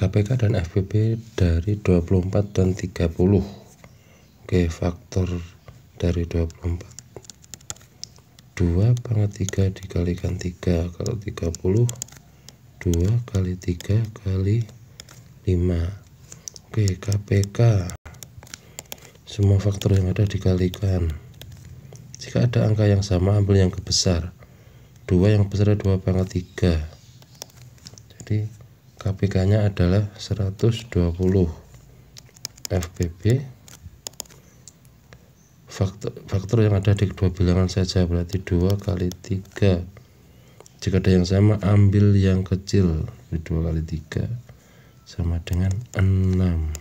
KPK dan FPP dari 24 dan 30 Oke faktor dari 24 2 pangkat 3 dikalikan 3 kalau 30 2 kali 3 kali 5 Oke KPK semua faktor yang ada dikalikan jika ada angka yang sama ambil yang kebesar 2 yang besar 2 pangkat 3 jadi KPK nya adalah 120 FPB faktor, faktor yang ada di kedua bilangan saja berarti 2 kali 3 jika ada yang sama ambil yang kecil 2 kali 3 sama dengan 6